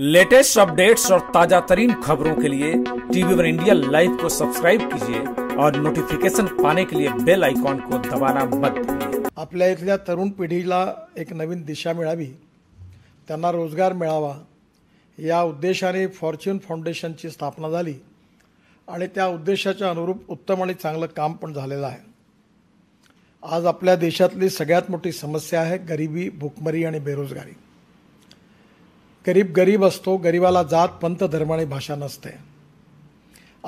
latest updates और ताजा तरीन खबरों के लिए टीवी वन इंडिया लाइव को सब्सक्राइब कीजिए और नोटिफिकेशन पाने के लिए बेल आइकॉन को दबाना मत आपल्या इथल्या तरुण पिढीला एक नवीन दिशा मिळावी त्यांना रोजगार मिळावा या उद्देशाने फॉर्च्यून फाउंडेशनची स्थापना झाली आणि त्या उद्देशाच्या अनुरूप उत्तम आणि चांगलं काम पण झालेलं आहे आज आपल्या देशातली सगळ्यात मोठी समस्या आहे गरिबी भुकमरी आणि बेरोजगारी गरीब गरीब असतो गरीबाला जात पंत धर्म आणि भाषा नसते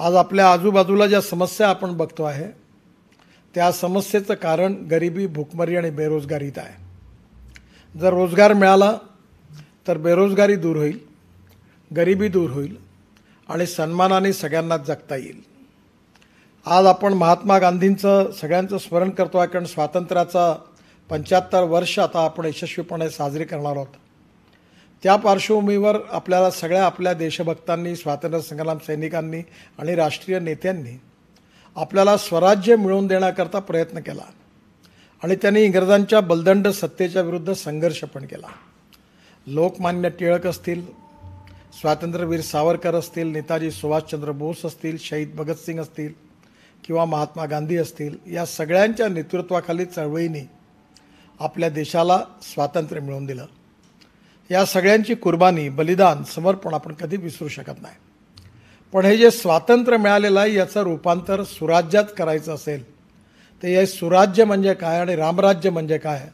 आज आपल्या आजूबाजूला ज्या समस्या आपण बघतो आहे त्या समस्येचं कारण गरिबी भुकमरी आणि बेरोजगारीत आहे जर रोजगार मिळाला तर बेरोजगारी दूर होईल गरिबी दूर होईल आणि सन्मानाने सगळ्यांनाच जगता येईल आज आपण महात्मा गांधींचं सगळ्यांचं स्मरण करतो आहे कारण स्वातंत्र्याचा पंच्याहत्तर वर्ष आता आपण यशस्वीपणे साजरी करणार आहोत त्या पार्श्वभूमीवर आपल्याला सगळ्या आपल्या देशभक्तांनी स्वातंत्र्य संग्राम सैनिकांनी आणि राष्ट्रीय नेत्यांनी आपल्याला स्वराज्य मिळवून देण्याकरता प्रयत्न केला आणि त्यांनी इंग्रजांच्या बलदंड सत्तेच्या विरुद्ध संघर्ष पण केला लोकमान्य टिळक असतील स्वातंत्र्यवीर सावरकर असतील नेताजी सुभाषचंद्र बोस असतील शहीद भगतसिंग असतील किंवा महात्मा गांधी असतील या सगळ्यांच्या नेतृत्वाखाली चळवळीने आपल्या देशाला स्वातंत्र्य मिळवून दिलं या सगळ्यांची कुर्बानी बलिदान समर्पण आपण कधी विसरू शकत नाही पण हे जे स्वातंत्र्य मिळालेलं आहे याचं रूपांतर सुराज्यात करायचं असेल तर हे सुराज्य म्हणजे काय आणि रामराज्य म्हणजे काय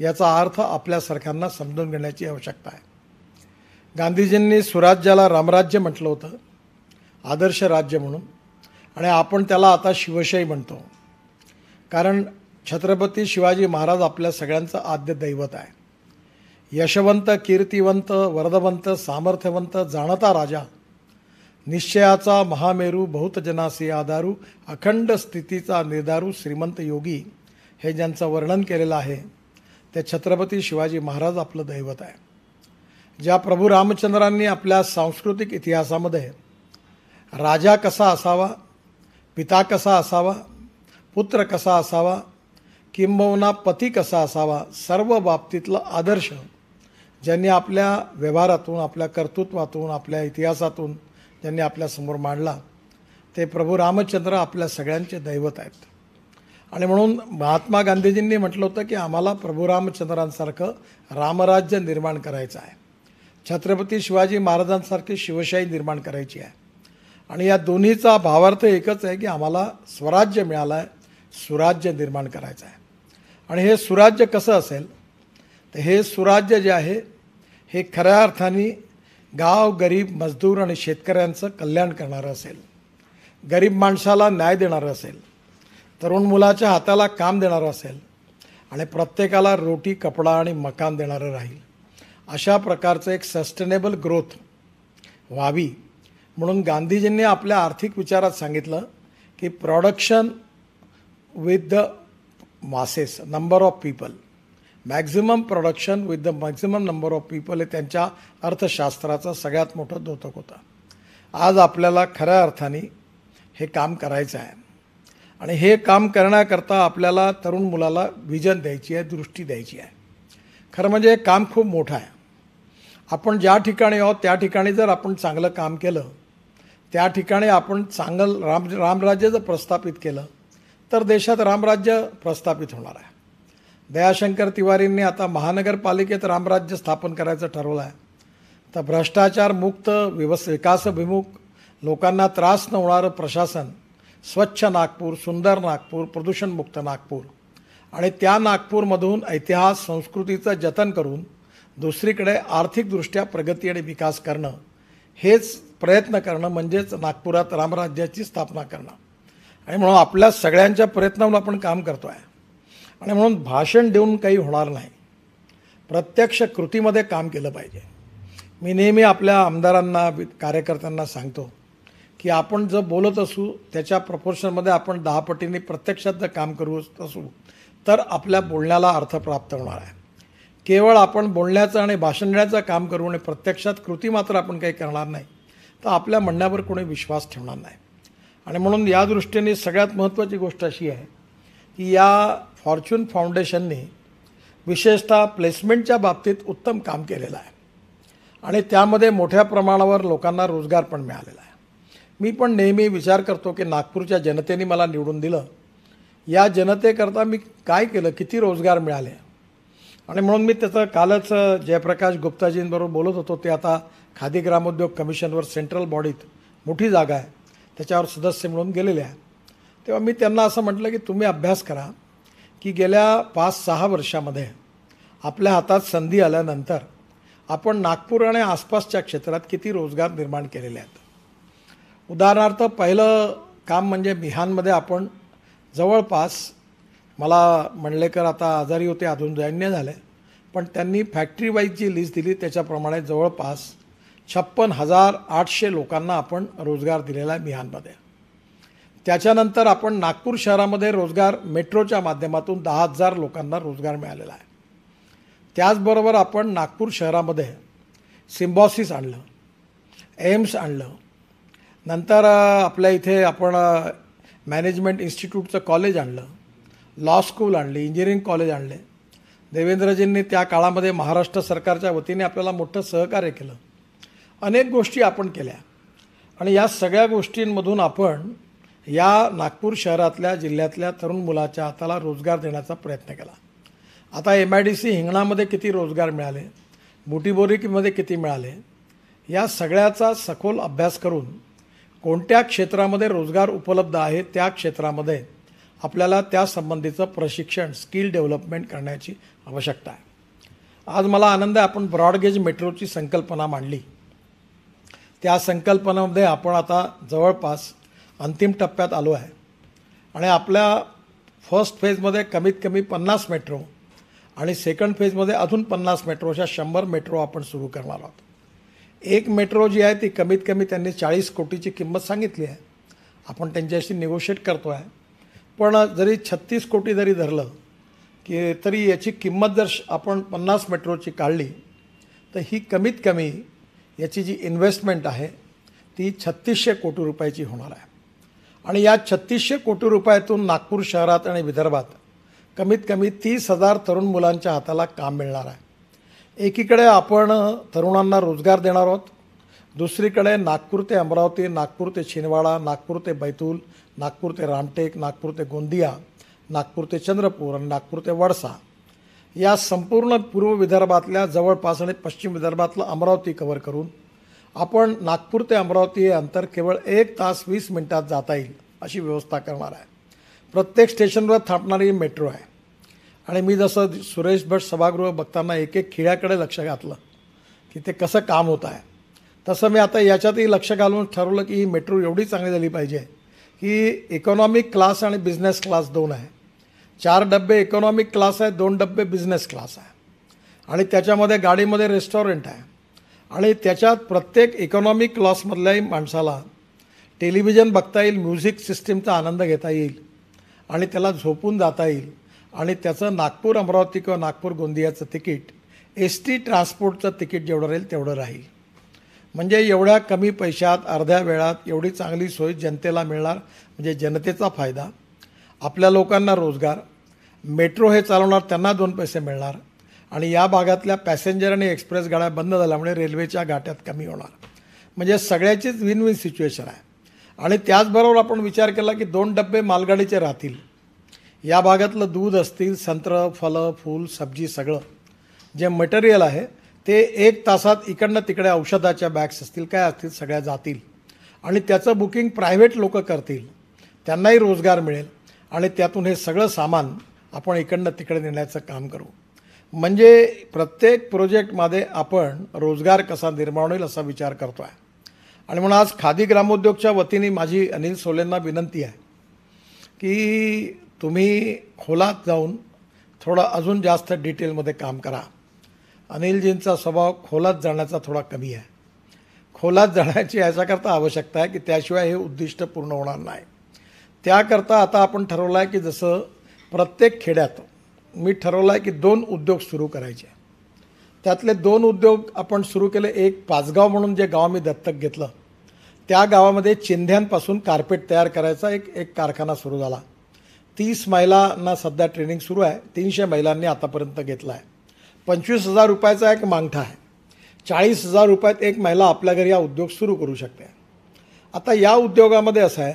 याचा अर्थ आपल्यासारख्यांना समजून घेण्याची आवश्यकता आहे गांधीजींनी सुराज्याला रामराज्य म्हटलं होतं आदर्श राज्य म्हणून आणि आपण त्याला आता शिवशाही म्हणतो कारण छत्रपती शिवाजी महाराज आपल्या सगळ्यांचं आद्य दैवत आहे यशवंत कीर्तिवंत वरदवंत सामर्थ्यवंत जाणता राजा निश्चयाचा महामेरू बहुतजनासी आधारू अखंड स्थितीचा निर्धारू श्रीमंत योगी हे ज्यांचं वर्णन केलेलं आहे ते छत्रपती शिवाजी महाराज आपलं दैवत आहे ज्या प्रभू रामचंद्रांनी आपल्या सांस्कृतिक इतिहासामध्ये राजा कसा असावा पिता कसा असावा पुत्र कसा असावा किंबहुना पती कसा असावा सर्व बाबतीतलं आदर्श ज्यांनी आपल्या व्यवहारातून आपल्या कर्तृत्वातून आपल्या इतिहासातून ज्यांनी आपल्यासमोर मांडला ते प्रभू रामचंद्र आपल्या सगळ्यांचे दैवत आहेत आणि म्हणून महात्मा गांधीजींनी म्हटलं होतं की आम्हाला प्रभू रामचंद्रांसारखं रामराज्य निर्माण करायचं आहे छत्रपती शिवाजी महाराजांसारखी शिवशाही निर्माण करायची आहे आणि या दोन्हीचा भावार्थ एकच आहे की आम्हाला स्वराज्य मिळालं आहे सुराज्य निर्माण करायचं आहे आणि हे सुराज्य कसं असेल तर हे सुराज्य जे आहे हे खऱ्या अर्थाने गाव गरीब मजदूर आणि शेतकऱ्यांचं कल्याण करणारं असेल गरीब माणसाला न्याय देणारं असेल तरुण मुलाच्या हाताला काम देणारं असेल आणि प्रत्येकाला रोटी कपडा आणि मकान देणारं राहील अशा प्रकारचं एक सस्टेनेबल ग्रोथ व्हावी म्हणून गांधीजींनी आपल्या आर्थिक विचारात सांगितलं की production with the masses number of people maximum production with the maximum number of people हे त्यांच्या अर्थशास्त्राचा सगळ्यात मोठा द्योतक होता आज आपल्याला खऱ्या अर्थाने हे काम करायचं आहे आणि हे काम करण्याकरता आपल्याला तरुण मुलाला विजन द्यायची आहे दृष्टी द्यायची आहे खरं म्हणजे हे काम खूप मोठं आहे आपण ज्या ठिकाणी आहोत त्या ठिकाणी जर आपण चांगलं काम केलं त्या ठिकाणी आपण चांगलं राम रामराज्य जर प्रस्थापित केलं तर देशात रामराज्य प्रस्थापित होणार आहे दयाशंकर तिवारींनी आता महानगरपालिकेत रामराज्य स्थापन करायचं ठरवलं आहे तर भ्रष्टाचार मुक्त विवस विकासभिमुख लोकांना त्रास न होणारं प्रशासन स्वच्छ नागपूर सुंदर नागपूर प्रदूषणमुक्त नागपूर आणि त्या नागपूरमधून इतिहास संस्कृतीचं जतन करून दुसरीकडे आर्थिकदृष्ट्या प्रगती आणि विकास करणं हेच प्रयत्न करणं म्हणजेच नागपुरात रामराज्याची स्थापना करणं आणि म्हणून आपल्या सगळ्यांच्या प्रयत्नावर आपण काम करतो आहे आणि म्हणून भाषण देऊन काही होणार नाही प्रत्यक्ष कृतीमध्ये काम केलं पाहिजे मी नेहमी आपल्या आमदारांना कार्यकर्त्यांना सांगतो की आपण जर बोलत असू त्याच्या प्रपोर्शनमध्ये आपण दहा पटीने प्रत्यक्षात जर काम करू असू तर आपल्या बोलण्याला अर्थ प्राप्त होणार आहे केवळ आपण बोलण्याचं आणि भाषण देण्याचं काम करू आणि प्रत्यक्षात कृती मात्र आपण काही करणार नाही तर आपल्या म्हणण्यावर कोणी विश्वास ठेवणार नाही आणि म्हणून या दृष्टीने सगळ्यात महत्त्वाची गोष्ट अशी आहे की या फॉर्च्यून फाउंडेशनने विशेषतः प्लेसमेंटच्या बाबतीत उत्तम काम केलेलं आहे आणि त्यामध्ये मोठ्या प्रमाणावर लोकांना रोजगार पण मिळालेला आहे मी पण नेहमी विचार करतो की नागपूरच्या जनतेने मला निवडून दिलं या जनतेकरता मी काय केलं किती रोजगार मिळाले आणि म्हणून मी त्याचं कालच जयप्रकाश गुप्ताजींबरोबर बोलत होतो ते आता खादी ग्रामोद्योग कमिशनवर सेंट्रल बॉडीत मोठी जागा आहे त्याच्यावर सदस्य मिळून गेलेले आहे तेव्हा मी त्यांना असं म्हटलं की तुम्ही अभ्यास करा की गेल्या पाच सहा वर्षामध्ये आपल्या हातात संधी आल्यानंतर आपण नागपूर आणि आसपासच्या क्षेत्रात किती रोजगार निर्माण केलेले आहेत उदाहरणार्थ पहिलं काम म्हणजे मिहानमध्ये आपण जवळपास मला मंडलेकर आता आजारी होते अजून जैन्य झाले पण त्यांनी फॅक्टरी वाईज जी लिस्ट दिली त्याच्याप्रमाणे जवळपास छप्पन हजार आठशे लोकांना आपण रोजगार दिलेला आहे मिहानमध्ये त्याच्यानंतर आपण नागपूर शहरामध्ये रोजगार मेट्रोच्या माध्यमातून दहा हजार लोकांना रोजगार मिळालेला आहे त्याचबरोबर आपण नागपूर शहरामध्ये सिम्बॉसिस आणलं एम्स आणलं नंतर आपल्या इथे आपण मॅनेजमेंट इन्स्टिट्यूटचं कॉलेज आणलं लॉ स्कूल आणले इंजिनिअरिंग कॉलेज आणले देवेंद्रजींनी त्या काळामध्ये महाराष्ट्र सरकारच्या वतीने आपल्याला मोठं सहकार्य केलं अनेक गोष्टी आपण केल्या आणि या सगळ्या गोष्टींमधून आपण या नागपूर शहरातल्या जिल्ह्यातल्या तरुण मुलाच्या हाताला रोजगार देण्याचा प्रयत्न केला आता एम आय डी सी हिंगणामध्ये किती रोजगार मिळाले बुटीबोरीमध्ये किती मिळाले या सगळ्याचा सखोल अभ्यास करून कोणत्या क्षेत्रामध्ये रोजगार उपलब्ध आहे त्या क्षेत्रामध्ये आपल्याला त्या प्रशिक्षण स्किल डेव्हलपमेंट करण्याची आवश्यकता आहे आज मला आनंद आहे आपण ब्रॉडगेज मेट्रोची संकल्पना मांडली त्या संकल्पनामध्ये आपण आता जवळपास अंतिम टप्प्यात आलो आहे आणि आपल्या फर्स्ट फेजमध्ये कमीत कमी पन्नास मेट्रो आणि सेकंड फेजमध्ये अजून पन्नास मेट्रोच्या शंभर मेट्रो आपण सुरू करणार आहोत एक मेट्रो जी आहे ती कमीत कमी त्यांनी चाळीस कोटीची किंमत सांगितली आहे आपण त्यांच्याशी निगोशिएट करतो आहे पण जरी छत्तीस कोटी जरी धरलं की तरी याची किंमत जर आपण पन्नास मेट्रोची काढली तर ही कमीत कमी याची जी इन्व्हेस्टमेंट आहे ती छत्तीसशे कोटी रुपयाची होणार आहे आणि या छत्तीसशे कोटी रुपयातून नागपूर शहरात आणि विदर्भात कमीत कमी तीस हजार तरुण मुलांच्या हाताला काम मिळणार आहे एकीकडे आपण तरुणांना रोजगार देणार आहोत दुसरीकडे नागपूर ते अमरावती नागपूर ते छिनवाडा नागपूर ते बैतूल नागपूर ते रामटेक नागपूर ते गोंदिया नागपूर ते चंद्रपूर आणि नागपूर ते वडसा या संपूर्ण पूर्व विदर्भातल्या जवळपास आणि पश्चिम विदर्भातलं अमरावती कव्हर करून आपण नागपूर ते अमरावती हे अंतर केवळ एक तास वीस मिनिटात जाता येईल अशी व्यवस्था करणार आहे प्रत्येक स्टेशनवर थांबणारी मेट्रो आहे आणि मी जसं सुरेश भट सभागृह बघताना एक एक खिळ्याकडे लक्ष घातलं की ते कसं काम होत आहे तसं मी आता याच्यातही लक्ष घालून ठरवलं की ही मेट्रो एवढी चांगली झाली पाहिजे की इकॉनॉमिक क्लास आणि बिझनेस क्लास दोन आहे चार डब्बे इकॉनॉमिक क्लास आहे दोन डब्बे बिझनेस क्लास आहे आणि त्याच्यामध्ये गाडीमध्ये रेस्टॉरंट आहे आणि त्याच्यात प्रत्येक इकॉनॉमिक क्लासमधल्याही माणसाला टेलिव्हिजन बघता येईल म्युझिक सिस्टीमचा आनंद घेता येईल आणि त्याला झोपून जाता येईल आणि त्याचं नागपूर अमरावती किंवा नागपूर गोंदियाचं तिकीट एस टी ट्रान्सपोर्टचं तिकीट जेवढं राहील तेवढं राहील म्हणजे एवढ्या कमी पैशात अर्ध्या वेळात एवढी चांगली सोय जनतेला मिळणार म्हणजे जनतेचा फायदा आपल्या लोकांना रोजगार मेट्रो हे चालवणार त्यांना दोन पैसे मिळणार आणि या भागातल्या पॅसेंजर आणि एक्सप्रेस गाड्या बंद झाल्यामुळे रेल्वेच्या गाट्यात कमी होणार म्हणजे सगळ्याचीच विन विन सिच्युएशन आहे आणि त्याचबरोबर आपण विचार केला की दोन डबे मालगाडीचे राहतील या भागातलं दूध असतील संत्र फळं फूल सब्जी सगळं जे मटेरियल आहे ते एक तासात इकडनं तिकडे औषधाच्या बॅग्स असतील काय असतील सगळ्या जातील आणि त्याचं बुकिंग प्रायव्हेट लोक करतील त्यांनाही रोजगार मिळेल आणि त्यातून हे सगळं सामान आपण इकडनं तिकडे नेण्याचं काम करू म्हणजे प्रत्येक प्रोजेक्टमध्ये आपण रोजगार कसा निर्माण होईल असा विचार करतो आहे आणि म्हणून आज खादी ग्रामोद्योगच्या वतीने माझी अनिल सोलेंना विनंती आहे की तुम्ही खोलात जाऊन थोडं अजून जास्त डिटेलमध्ये काम करा अनिलजींचा स्वभाव खोलात जाण्याचा थोडा कमी आहे खोलात जाण्याची याच्याकरता आवश्यकता आहे की त्याशिवाय हे उद्दिष्ट पूर्ण होणार नाही त्याकरता आता आपण ठरवलं आहे की जसं प्रत्येक खेड्यात मी ठरवलं आहे की दोन उद्योग सुरू करायचे त्यातले दोन उद्योग आपण सुरू केले एक पाचगाव म्हणून जे गाव मी दत्तक घेतलं त्या गावामध्ये चिंध्यांपासून कार्पेट तयार करायचा एक एक कारखाना सुरू झाला तीस महिलांना सध्या ट्रेनिंग सुरू आहे तीनशे महिलांनी आतापर्यंत घेतला आहे पंचवीस हजार रुपयाचा एक मांगठा आहे चाळीस हजार रुपयात एक महिला आपल्या घरी हा उद्योग सुरू करू शकते आता या उद्योगामध्ये असं आहे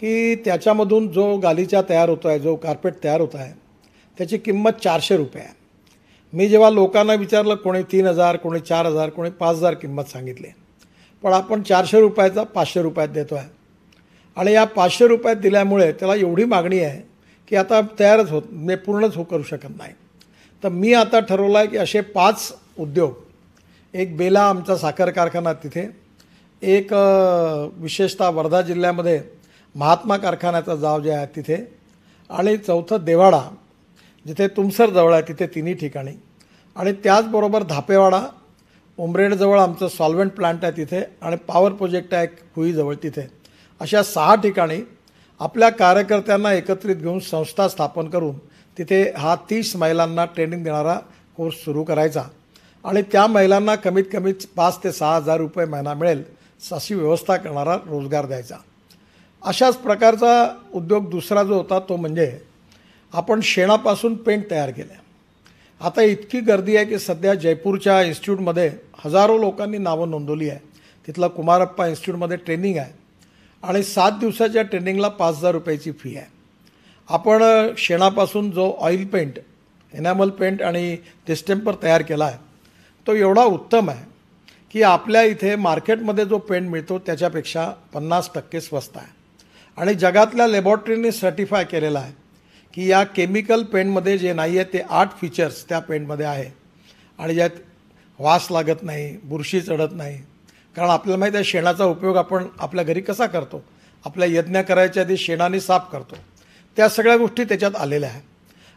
की त्याच्यामधून जो गालीचा तयार होतो आहे जो कार्पेट तयार होत आहे त्याची किंमत चारशे रुपये आहे मी जेव्हा लोकांना विचारलं कोणी तीन हजार कोणी चार हजार कोणी पाच हजार किंमत सांगितली पण आपण चारशे रुपयाचा पाचशे रुपयात देतो आहे आणि या पाचशे रुपयात दिल्यामुळे त्याला एवढी मागणी आहे की आता तयारच होत मी म्हणजे पूर्णच हो करू शकत नाही तर मी आता ठरवलं आहे की असे पाच उद्योग एक बेला आमचा साखर कारखाना तिथे एक विशेषतः वर्धा जिल्ह्यामध्ये महात्मा कारखान्याचा जाव जे आहे तिथे आणि चौथं देवाडा जिथे तुमसर आहे तिथे तिन्ही ठिकाणी आणि त्याचबरोबर धापेवाडा उमरेडजवळ आमचं सॉल्वेंट प्लांट आहे तिथे आणि पॉवर प्रोजेक्ट आहे हुईजवळ तिथे अशा सहा ठिकाणी आपल्या कार्यकर्त्यांना एकत्रित घेऊन संस्था स्थापन करून तिथे हा तीस महिलांना ट्रेनिंग देणारा कोर्स सुरू करायचा आणि त्या महिलांना कमीत कमी पाच ते सहा हजार रुपये महिना मिळेल अशी व्यवस्था करणारा रोजगार द्यायचा अशाच प्रकारचा उद्योग दुसरा जो होता तो म्हणजे आपण शेणापासून पेंट तयार केले आता इतकी गर्दी आहे की सध्या जयपूरच्या इन्स्टिट्यूटमध्ये हजारो लोकांनी नावं नोंदवली आहे तिथला कुमारप्पा इन्स्टिट्यूटमध्ये ट्रेनिंग आहे आणि सात दिवसाच्या ट्रेनिंगला पाच हजार रुपयाची फी आहे आपण शेणापासून जो ऑइल पेंट एनॅमल पेंट आणि डिस्टेम्पर तयार केला आहे तो एवढा उत्तम आहे की आपल्या इथे मार्केटमध्ये जो पेंट मिळतो त्याच्यापेक्षा पन्नास टक्के स्वस्त आहे आणि जगातल्या लॅबॉरेटरीने सर्टिफाय केलेला आहे की या केमिकल पेंटमध्ये जे नाही आहे ते आठ फीचर्स त्या पेंटमध्ये आहे आणि ज्यात वास लागत नाही बुरशी चढत नाही कारण आपल्याला माहीत आहे शेणाचा उपयोग आपण आपल्या घरी कसा करतो आपल्या यज्ञ करायच्या आधी शेणाने साफ करतो त्या सगळ्या गोष्टी त्याच्यात आलेल्या आहेत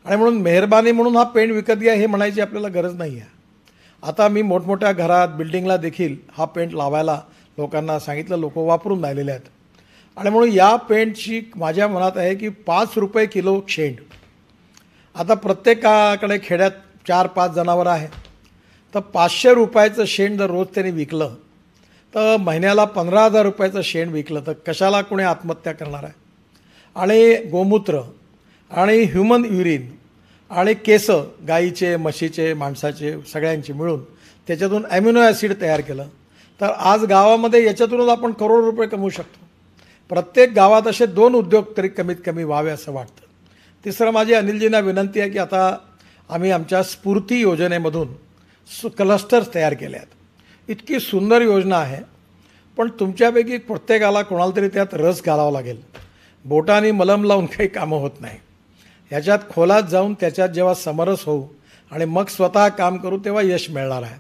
आणि म्हणून मेहरबानी म्हणून हा पेंट विकत घ्या हे म्हणायची आपल्याला गरज नाही आहे आता मी मोठमोठ्या घरात बिल्डिंगला देखील हा पेंट लावायला लोकांना सांगितलं लोक वापरून राहिलेले आहेत आणि म्हणून या पेंटची माझ्या मनात आहे की पाच रुपये किलो शेंड आता प्रत्येकाकडे खेड्यात चार पाच जनावरं आहे तर पाचशे रुपयाचं शेण जर रोज त्यांनी विकलं तर महिन्याला पंधरा हजार रुपयाचं शेण विकलं तर कशाला कोणी आत्महत्या करणार आहे आणि गोमूत्र आणि ह्युमन युरिन आणि केसं गाईचे म्हशीचे माणसाचे सगळ्यांचे मिळून त्याच्यातून ॲम्युनो ॲसिड तयार केलं तर आज गावामध्ये याच्यातूनच आपण करोड रुपये कमवू शकतो प्रत्येक गावात असे दोन उद्योग तरी कमीत कमी व्हावे असं वाटतं तिसरं माझी अनिलजींना विनंती आहे की आता आम्ही आमच्या स्फूर्ती योजनेमधून सु क्लस्टर्स तयार केले आहेत इतकी सुंदर योजना आहे पण तुमच्यापैकी प्रत्येकाला कोणाला तरी त्यात रस घालावा लागेल बोटाने मलम लावून काही कामं होत नाही ह्याच्यात खोलात जाऊन त्याच्यात जेव्हा समरस होऊ आणि मग स्वतः काम करू तेव्हा यश मिळणार आहे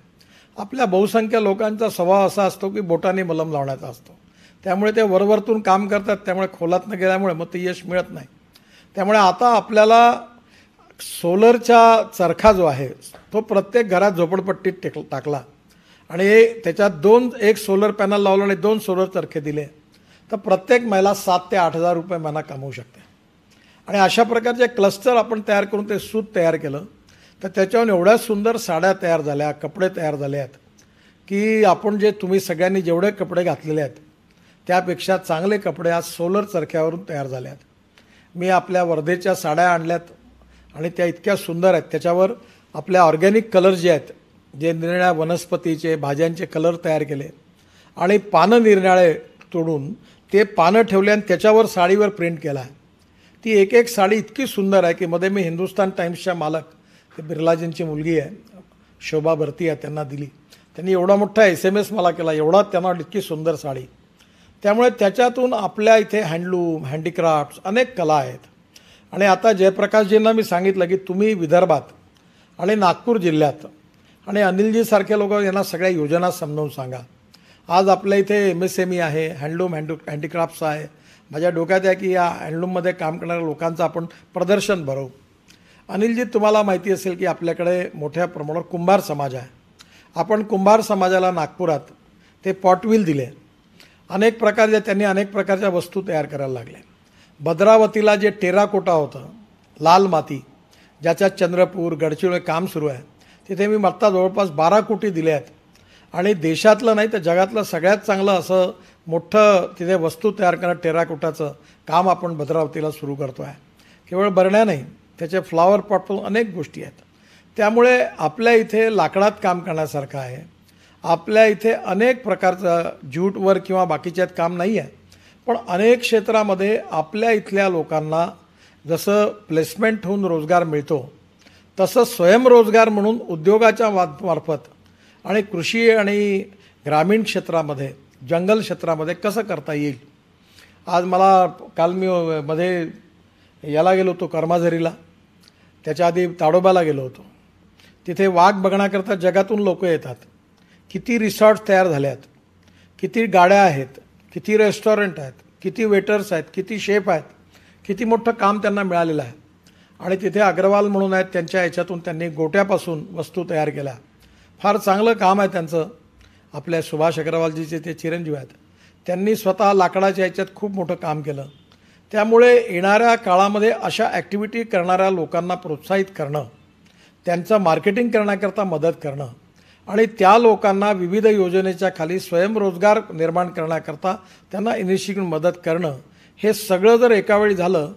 आपल्या बहुसंख्य लोकांचा स्वभाव असा असतो की बोटाने मलम लावण्याचा असतो त्यामुळे ते वरवरतून काम करतात त्यामुळे खोलात न गेल्यामुळे मग ते यश मिळत नाही त्यामुळे आता आपल्याला सोलरचा चरखा जो आहे तो प्रत्येक घरात झोपडपट्टीत टेक टाकला आणि त्याच्यात दोन एक सोलर पॅनल लावलं आणि दोन सोलर चरखे दिले तर प्रत्येक महिला सात ते आठ हजार रुपये महिना कमवू शकते आणि अशा प्रकारचे क्लस्टर आपण तयार करून ते सूत तयार केलं तर त्याच्याहून एवढ्या सुंदर साड्या तयार झाल्या कपडे तयार झाले आहेत की आपण जे तुम्ही सगळ्यांनी जेवढे कपडे घातलेले आहेत त्यापेक्षा चांगले कपडे आज सोलर चरख्यावरून तयार झाले आहेत मी आपल्या वर्धेच्या साड्या आणल्यात आणि त्या इतक्या सुंदर आहेत त्याच्यावर आपल्या ऑर्गॅनिक कलर जे आहेत जे निरण्या वनस्पतीचे भाज्यांचे कलर तयार केले आणि पानं निरनिळे तोडून ते पानं ठेवले आणि त्याच्यावर साडीवर प्रिंट केला आहे ती एक एक साडी इतकी सुंदर आहे की मध्ये मी हिंदुस्तान टाईम्सच्या मालक ते बिर्लाजींची मुलगी आहे शोभा भरती आहे त्यांना दिली त्यांनी एवढा मोठा एस एम एस मला केला एवढा त्यांना इतकी सुंदर साडी त्यामुळे त्याच्यातून आपल्या इथे हँडलूम हँडीक्राफ्ट्स अनेक कला आहेत आणि आता जयप्रकाशजींना मी सांगितलं की तुम्ही विदर्भात आणि नागपूर जिल्ह्यात आणि अनिलजीसारखे लोक यांना सगळ्या योजना समजावून सांगा आज आपल्या इथे एम एस एम ई आहे हँडलूम हँडू हँडीक्राफ्ट्स आहे माझ्या डोक्यात आहे की या हँडलूममध्ये काम करणाऱ्या लोकांचं आपण प्रदर्शन भरवू अनिलजी तुम्हाला माहिती असेल की आपल्याकडे मोठ्या प्रमाणावर कुंभार समाज आहे आपण कुंभार समाजाला नागपुरात ते पॉटविल दिले अनेक प्रकारच्या त्यांनी अनेक प्रकारच्या वस्तू तयार करायला लागल्या भद्रावतीला जे टेराकोटा होतं लाल माती ज्याच्यात चंद्रपूर गडचिरोळे काम सुरू आहे तिथे मी मत्ता जवळपास बारा कोटी दिल्या आहेत आणि देशातलं नाही तर जगातलं सगळ्यात चांगलं असं मोठं तिथे वस्तू तयार करणं टेराकोटाचं काम आपण भद्रावतीला सुरू करतो आहे केवळ बरण्या नाही त्याचे फ्लॉवर पॉट अनेक गोष्टी आहेत त्यामुळे आपल्या इथे लाकडात काम करण्यासारखं आहे आपल्या इथे अनेक प्रकारचं ज्यूटवर किंवा बाकीच्यात काम नाही आहे पण अनेक क्षेत्रामध्ये आपल्या इथल्या लोकांना जसं प्लेसमेंट होऊन रोजगार मिळतो तसं स्वयंरोजगार म्हणून उद्योगाच्या मार्फत आणि कृषी आणि ग्रामीण क्षेत्रामध्ये जंगल क्षेत्रामध्ये कसं करता येईल आज मला काल मी मध्ये याला गेलो होतो कर्माझरीला त्याच्या आधी ताडोबाला गेलो होतो तिथे वाघ बघण्याकरता जगातून लोक येतात किती रिसॉर्ट तयार आहेत किती गाड्या आहेत किती रेस्टॉरंट आहेत किती वेटर्स आहेत किती शेफ आहेत किती मोठं काम त्यांना मिळालेलं आहे आणि तिथे अग्रवाल म्हणून आहेत त्यांच्या याच्यातून त्यांनी गोट्यापासून वस्तू तयार केल्या फार चांगलं काम आहे त्यांचं आपल्या सुभाष अग्रवालजीचे ते चिरंजीव आहेत त्यांनी स्वतः लाकडाच्या याच्यात खूप मोठं काम केलं त्यामुळे येणाऱ्या काळामध्ये अशा ॲक्टिव्हिटी करणाऱ्या लोकांना प्रोत्साहित करणं त्यांचं मार्केटिंग करण्याकरता मदत करणं आणि त्या लोकांना विविध योजनेच्या खाली स्वयंरोजगार निर्माण करण्याकरता त्यांना इनिशिएटिव्ह मदत करणं हे सगळं जर एकावेळी झालं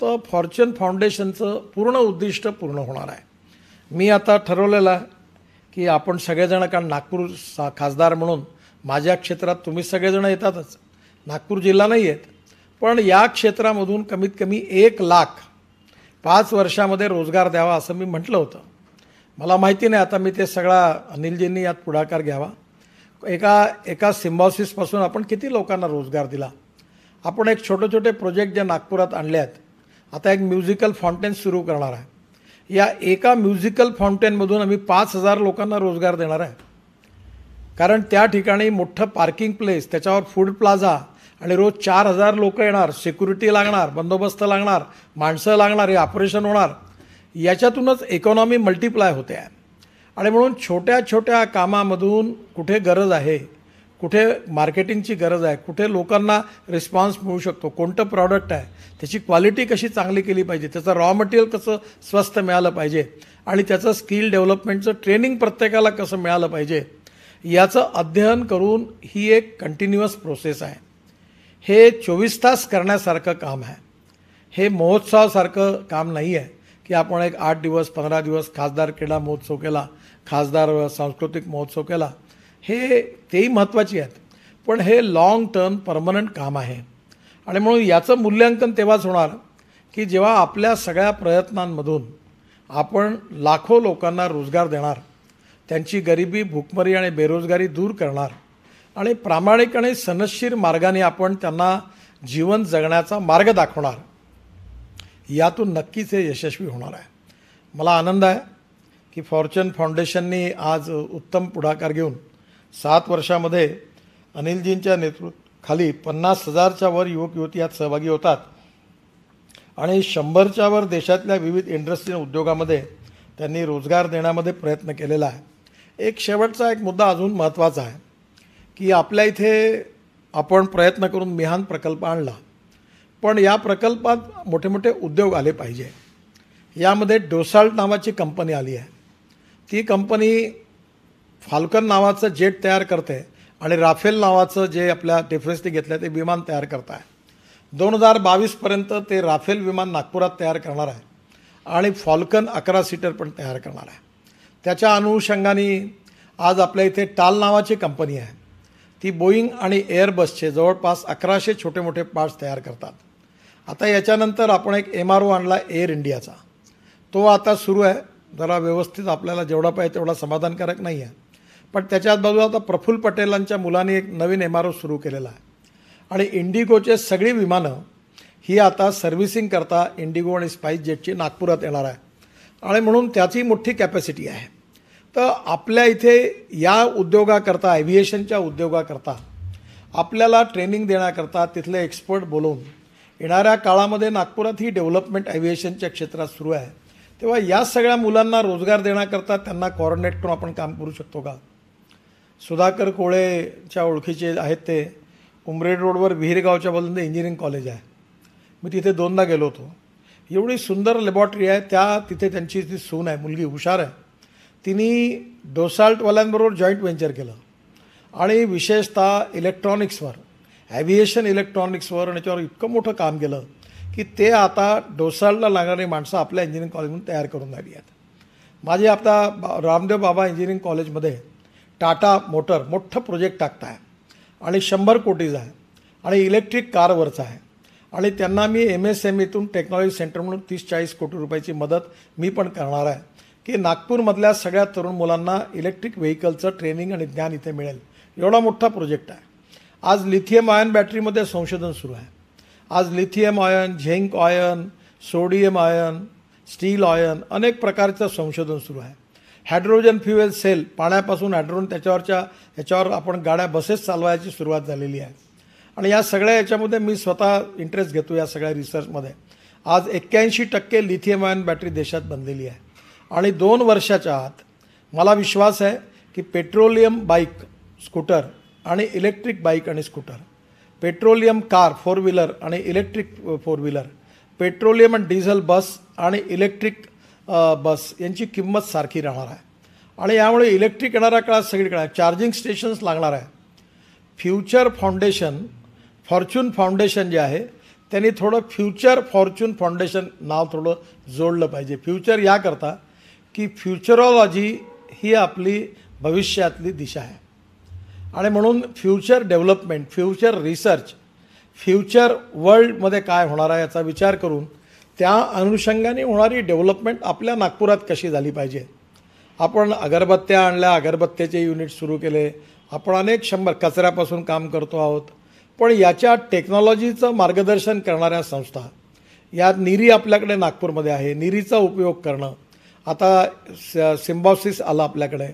तर फॉर्च्युन फाउंडेशनचं पूर्ण उद्दिष्ट पूर्ण होणार आहे मी आता ठरवलेलं आहे की आपण सगळेजण कारण नागपूर सा खासदार म्हणून माझ्या क्षेत्रात तुम्ही सगळेजणं येतातच नागपूर जिल्हा नाही आहेत पण या क्षेत्रामधून कमीत कमी एक लाख पाच वर्षामध्ये रोजगार द्यावा असं मी म्हटलं होतं मला माहिती नाही आता मी ते सगळा अनिलजींनी यात पुढाकार घ्यावा एका एका सिम्बॉसिसपासून आपण किती लोकांना रोजगार दिला आपण एक छोटे छोटे प्रोजेक्ट जे नागपुरात आणले आहेत आता एक म्युझिकल फाउंटेन सुरू करणार आहे या एका म्युझिकल फाउंटेनमधून आम्ही पाच हजार लोकांना रोजगार देणार आहे कारण त्या ठिकाणी मोठं पार्किंग प्लेस त्याच्यावर फूड प्लाझा आणि रोज चार हजार लोक येणार सिक्युरिटी लागणार बंदोबस्त लागणार माणसं लागणार हे ऑपरेशन होणार याच्यातूनच इकॉनॉमी मल्टिप्लाय होते आहे आणि म्हणून छोट्या छोट्या कामामधून कुठे गरज आहे कुठे मार्केटिंगची गरज आहे कुठे लोकांना रिस्पॉन्स मिळू शकतो कोणतं प्रॉडक्ट आहे त्याची क्वालिटी कशी चांगली केली पाहिजे त्याचं रॉ मटेरियल कसं स्वस्त मिळालं पाहिजे आणि त्याचं स्किल डेव्हलपमेंटचं ट्रेनिंग प्रत्येकाला कसं मिळालं पाहिजे याचं अध्ययन करून ही एक कंटिन्युअस प्रोसेस आहे हे चोवीस तास करण्यासारखं काम आहे हे महोत्सवासारखं काम नाही आहे की आपण एक आठ दिवस पंधरा दिवस खासदार क्रीडा महोत्सव केला खासदार सांस्कृतिक महोत्सव केला हे तेही महत्त्वाची आहेत पण हे लाँग टर्म परमनंट काम आहे आणि म्हणून याचं मूल्यांकन तेव्हाच होणार की जेव्हा आपल्या सगळ्या प्रयत्नांमधून आपण लाखो लोकांना रोजगार देणार त्यांची गरिबी भुकमरी आणि बेरोजगारी दूर करणार आणि प्रामाणिक आणि सनशीर मार्गाने आपण त्यांना जीवन जगण्याचा मार्ग दाखवणार यातून नक्कीच हे यशस्वी होणार आहे मला आनंद आहे की फॉर्च्युन फाउंडेशननी आज उत्तम पुढाकार घेऊन सात वर्षामध्ये अनिलजींच्या नेतृत्वाखाली पन्नास हजारच्या वर युवक युवती यात सहभागी होतात आणि शंभरच्या वर देशातल्या विविध इंडस्ट्री उद्योगामध्ये त्यांनी रोजगार देण्यामध्ये प्रयत्न केलेला आहे एक शेवटचा एक मुद्दा अजून महत्त्वाचा आहे की आपल्या इथे आपण प्रयत्न करून मिहान प्रकल्प आणला पण या प्रकल्पात मोठे मोठे उद्योग आले पाहिजे यामध्ये डोसाल्ट नावाची कंपनी आली आहे ती कंपनी फाल्कन नावाचं जेट तयार करते आणि राफेल नावाचं जे आपल्या डिफेन्सने घेतलं ते विमान तयार करत आहे दोन हजार बावीसपर्यंत ते राफेल विमान नागपुरात तयार करणार आहे आणि फॉल्कन अकरा सीटर पण तयार करणार आहे त्याच्या अनुषंगाने आज आपल्या इथे टाल नावाची कंपनी आहे ती बोईंग आणि एअरबसचे जवळपास अकराशे छोटे मोठे पार्ट्स तयार करतात आता याच्यानंतर आपण एक एम आर ओ आणला एअर इंडियाचा तो आता सुरू आहे जरा व्यवस्थित आपल्याला जेवढा पाहिजे तेवढा समाधानकारक नाही आहे पण त्याच्याच बाजूला आता प्रफुल्ल पटेलांच्या मुलांनी एक नवीन एम आर ओ सुरू केलेला आहे आणि इंडिगोचे सगळी विमानं ही आता सर्व्हिसिंग करता इंडिगो आणि स्पाईस जेटची नागपुरात येणार आहे आणि म्हणून त्याची मोठी कॅपॅसिटी आहे तर आपल्या इथे या उद्योगाकरता ॲव्हिएशनच्या उद्योगाकरता आपल्याला ट्रेनिंग देण्याकरता तिथले एक्सपर्ट बोलवून येणाऱ्या काळामध्ये नागपुरात ही डेव्हलपमेंट ॲव्हिएशनच्या क्षेत्रात सुरू आहे तेव्हा या सगळ्या मुलांना रोजगार देण्याकरता त्यांना कॉर्डिनेट करून आपण काम करू शकतो का सुधाकर कोळेच्या ओळखीचे आहेत ते उमरेड रोडवर विहिरगावच्या ते इंजिनिअरिंग कॉलेज आहे मी तिथे दोनदा गेलो होतो एवढी सुंदर लॅबॉरेटरी आहे त्या तिथे त्यांची ती सून आहे मुलगी हुशार आहे तिने डोसाल्टवाल्यांबरोबर जॉईंट व्हेंचर केलं आणि विशेषतः इलेक्ट्रॉनिक्सवर ॲव्हिएशन इलेक्ट्रॉनिक्सवर आणि याच्यावर इतकं मोठं काम केलं की ते आता डोसाळला लागणारी माणसं आपल्या इंजिनिअरिंग कॉलेजमधून तयार करून आली आहेत माझे आता रामदेव बाबा इंजिनिअरिंग कॉलेजमध्ये टाटा मोटर मोठं प्रोजेक्ट टाकत आहे आणि शंभर कोटीचा आहे आणि इलेक्ट्रिक कारवरचा आहे आणि त्यांना मी एम एस एम इथून टेक्नॉलॉजी सेंटर म्हणून तीस चाळीस कोटी रुपयाची मदत मी पण करणार आहे की नागपूरमधल्या सगळ्या तरुण मुलांना इलेक्ट्रिक व्हेकलचं ट्रेनिंग आणि ज्ञान इथे मिळेल एवढा मोठा प्रोजेक्ट आहे आज लिथियम आयन बॅटरीमध्ये संशोधन सुरू आहे आज lithium ion zinc ion sodium ion steel ion अनेक प्रकारचं संशोधन सुरू आहे हायड्रोजन फ्युएल सेल पाण्यापासून हायड्रोजन त्याच्यावरच्या याच्यावर आपण गाड्या बसेस चालवायची सुरुवात झालेली आहे आणि या सगळ्या याच्यामध्ये मी स्वतः इंटरेस्ट घेतो या सगळ्या रिसर्चमध्ये आज एक्क्याऐंशी टक्के लिथियम आयन बॅटरी देशात बनलेली आहे आणि दोन वर्षाच्या आत मला विश्वास आहे की पेट्रोलियम बाईक स्कूटर आणि इलेक्ट्रिक बाईक आणि scooter petroleum car four wheeler आणि इलेक्ट्रिक फोर व्हीलर पेट्रोलियम आणि डिझेल बस आणि इलेक्ट्रिक बस यांची किंमत सारखी राहणार आहे आणि यामुळे इलेक्ट्रिक येणाऱ्या काळात सगळीकडे चार्जिंग स्टेशन्स लागणार आहे फ्युचर फाउंडेशन फॉर्च्यून फाउंडेशन जे आहे त्यांनी थोडं फ्युचर फॉर्च्यून फाउंडेशन नाव थोडं जोडलं पाहिजे फ्युचर याकरता की फ्युचरॉलॉजी ही आपली भविष्यातली दिशा आहे आणि म्हणून future development future research future वर्ल्डमध्ये काय होणार आहे याचा विचार करून त्या अनुषंगाने होणारी डेव्हलपमेंट आपल्या नागपुरात कशी झाली पाहिजे आपण अगरबत्त्या आणल्या अगरबत्त्याचे युनिट सुरू केले आपण अनेक शंभर कचऱ्यापासून काम करतो आहोत पण याच्या टेक्नॉलॉजीचं मार्गदर्शन करणाऱ्या संस्था यात निरी आपल्याकडे नागपूरमध्ये आहे निरीचा उपयोग करणं आता सिम्बॉसिस आला आपल्याकडे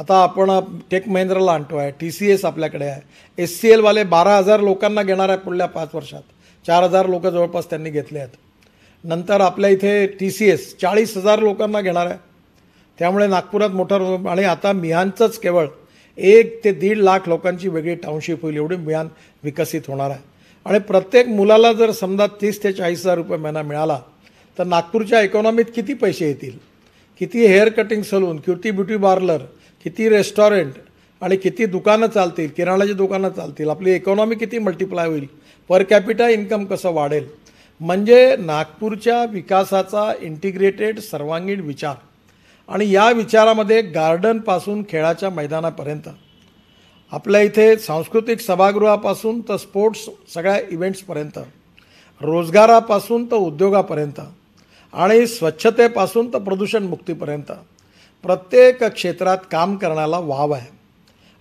आता आपण टेक महिंद्राला आणतो आहे टी सी एस आपल्याकडे आहे एस सी एलवाले बारा हजार लोकांना घेणार आहे पुढल्या पाच वर्षात चार हजार लोक जवळपास त्यांनी घेतले आहेत नंतर आपल्या इथे टी सी एस चाळीस हजार लोकांना घेणार आहे त्यामुळे नागपुरात मोठा आणि आता मिहानचंच केवळ एक ते दीड लाख लोकांची वेगळी टाउनशिप होईल एवढी मिहान विकसित होणार आहे आणि प्रत्येक मुलाला जर समजा तीस ते चाळीस हजार रुपये महिना मिळाला तर नागपूरच्या इकॉनॉमीत किती पैसे येतील किती हेअर कटिंग सलून क्युटी ब्युटी पार्लर किती रेस्टॉरंट आणि किती दुकानं चालतील किराणाची दुकानं चालतील आपली इकॉनॉमी किती मल्टिप्लाय होईल पर कॅपिटा इन्कम कसं वाढेल म्हणजे नागपूरच्या विकासाचा इंटिग्रेटेड सर्वांगीण विचार आणि या विचारामध्ये गार्डनपासून खेळाच्या मैदानापर्यंत आपल्या इथे सांस्कृतिक सभागृहापासून तर स्पोर्ट्स सगळ्या इव्हेंट्सपर्यंत रोजगारापासून तर उद्योगापर्यंत आणि स्वच्छतेपासून तर प्रदूषणमुक्तीपर्यंत प्रत्येक क्षेत्रात काम करण्याला वाव आहे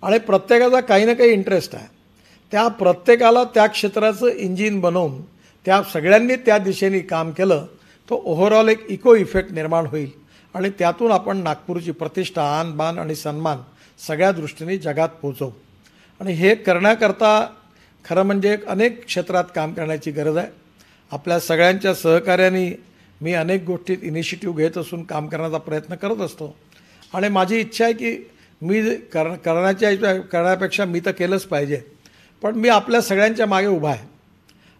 आणि प्रत्येकाचा काही ना काही इंटरेस्ट आहे त्या प्रत्येकाला त्या क्षेत्राचं इंजिन बनवून त्या सगळ्यांनी त्या दिशेने काम केलं तो ओव्हरऑल एक इको इफेक्ट निर्माण होईल आणि त्यातून आपण नागपूरची प्रतिष्ठा आन बान आणि सन्मान सगळ्या दृष्टीने जगात पोचवू आणि हे करण्याकरता खरं म्हणजे अनेक क्षेत्रात काम करण्याची गरज आहे आपल्या सगळ्यांच्या सहकार्याने मी अनेक गोष्टीत इनिशिएटिव्ह घेत असून काम करण्याचा प्रयत्न करत असतो आणि माझी इच्छा आहे की मी कर करण्याच्या करण्यापेक्षा मी तर केलंच पाहिजे पण मी आपल्या सगळ्यांच्या मागे उभा आहे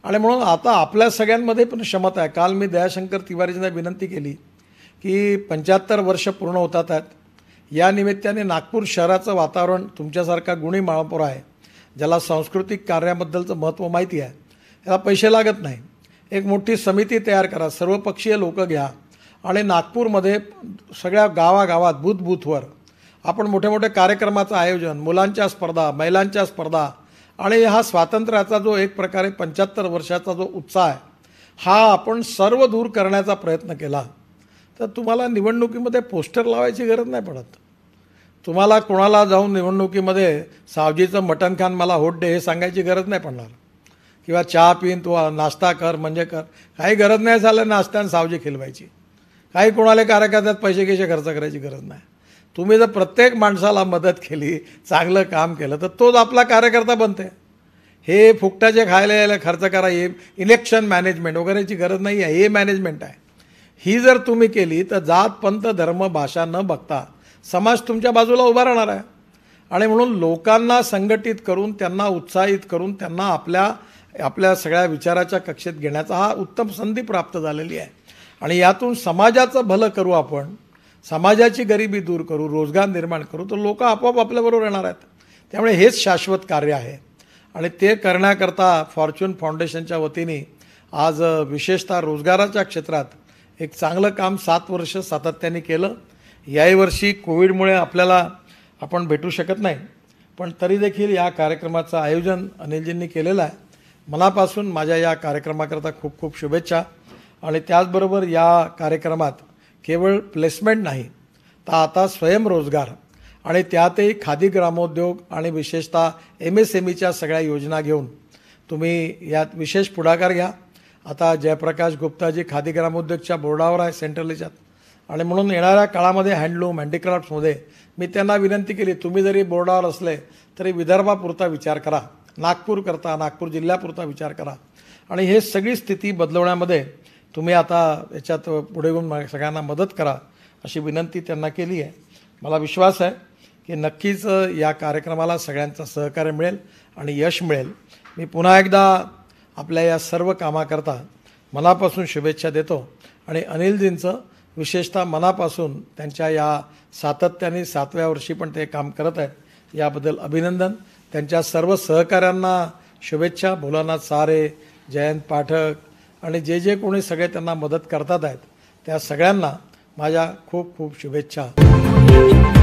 आणि म्हणून आता आपल्या सगळ्यांमध्ये पण क्षमता आहे काल मी दयाशंकर तिवारीजींना विनंती केली की पंच्याहत्तर वर्ष पूर्ण होतात आहेत या निमित्ताने नागपूर शहराचं वातावरण तुमच्यासारखा गुणी माळापूर आहे ज्याला सांस्कृतिक कार्याबद्दलचं महत्त्व माहिती आहे त्याला पैसे लागत नाही एक मोठी समिती तयार करा सर्वपक्षीय लोकं घ्या आणि नागपूरमध्ये सगळ्या गावागावात भूतभूतवर आपण मोठे मोठे कार्यक्रमाचं आयोजन मुलांच्या स्पर्धा महिलांच्या स्पर्धा आणि हा स्वातंत्र्याचा जो एक प्रकारे पंच्याहत्तर वर्षाचा जो उत्साह आहे हा आपण सर्व दूर करण्याचा प्रयत्न केला तर तुम्हाला निवडणुकीमध्ये पोस्टर लावायची गरज नाही पडत तुम्हाला कोणाला जाऊन निवडणुकीमध्ये सावजीचं मटन खान मला होट डे हे सांगायची गरज नाही पडणार किंवा चहा पिन तू नाश्ता कर म्हणजे कर काही गरज नाही झालं नाश्ता आणि सावजी खिलवायची काही कोणाला कार्यकर्त्यात पैसे कसे खर्च करायची गरज नाही तुम्ही जर प्रत्येक माणसाला मदत केली चांगलं काम केलं तर तोच आपला कार्यकर्ता बनते हे फुकटाचे खायला यायला खर्च करा हे इलेक्शन मॅनेजमेंट वगैरेची गरज नाही आहे हे मॅनेजमेंट आहे ही जर तुम्ही केली तर जात पंत धर्म भाषा न बघता समाज तुमच्या बाजूला उभा राहणार आहे आणि म्हणून लोकांना संघटित करून त्यांना उत्साहित करून त्यांना आपल्या आपल्या सगळ्या विचाराच्या कक्षेत घेण्याचा हा उत्तम संधी प्राप्त झालेली आहे आणि यातून समाजाचं भलं करू आपण समाजाची गरिबी दूर करू रोजगार निर्माण करू तर लोक आपोआप आपल्याबरोबर येणार आहेत त्यामुळे हेच शाश्वत कार्य आहे आणि ते करण्याकरता फॉर्च्युन फाउंडेशनच्या वतीने आज विशेषतः रोजगाराच्या क्षेत्रात एक चांगलं काम सात वर्ष सातत्याने केलं याही वर्षी कोविडमुळे आपल्याला आपण भेटू शकत नाही पण तरी देखील या कार्यक्रमाचं आयोजन अनिलजींनी केलेलं आहे मनापासून माझ्या या कार्यक्रमाकरता खूप खूप शुभेच्छा आणि त्याचबरोबर या कार्यक्रमात केवळ प्लेसमेंट नाही तर आता स्वयंरोजगार आणि त्यातही खादी ग्रामोद्योग आणि विशेषतः एम एस एम ईच्या e सगळ्या योजना घेऊन तुम्ही यात विशेष पुढाकार घ्या आता जयप्रकाश गुप्ताजी खादी ग्रामोद्योगच्या बोर्डावर आहे सेंट्रल याच्यात आणि म्हणून येणाऱ्या काळामध्ये हँडलूम हँडीक्राफ्ट्समध्ये मी त्यांना विनंती केली तुम्ही जरी बोर्डावर असले तरी विदर्भापुरता विचार करा नागपूर करता नागपूर जिल्ह्यापुरता विचार करा आणि हे सगळी स्थिती बदलवण्यामध्ये तुम्ही आता याच्यात पुढे येऊन सगळ्यांना मदत करा अशी विनंती त्यांना केली आहे मला विश्वास आहे की नक्कीच या कार्यक्रमाला सगळ्यांचं सहकार्य मिळेल आणि यश मिळेल मी पुन्हा एकदा आपल्या या सर्व कामाकरता मनापासून शुभेच्छा देतो आणि अनिलजींचं विशेषतः मनापासून त्यांच्या या सातत्याने सातव्या वर्षी पण ते काम करत आहेत याबद्दल अभिनंदन त्यांच्या सर्व सहकाऱ्यांना शुभेच्छा भोलानाथ सारे जयंत पाठक आणि जे जे कोणी सगळे त्यांना मदत करतात आहेत त्या सगळ्यांना माझ्या खूप खूप शुभेच्छा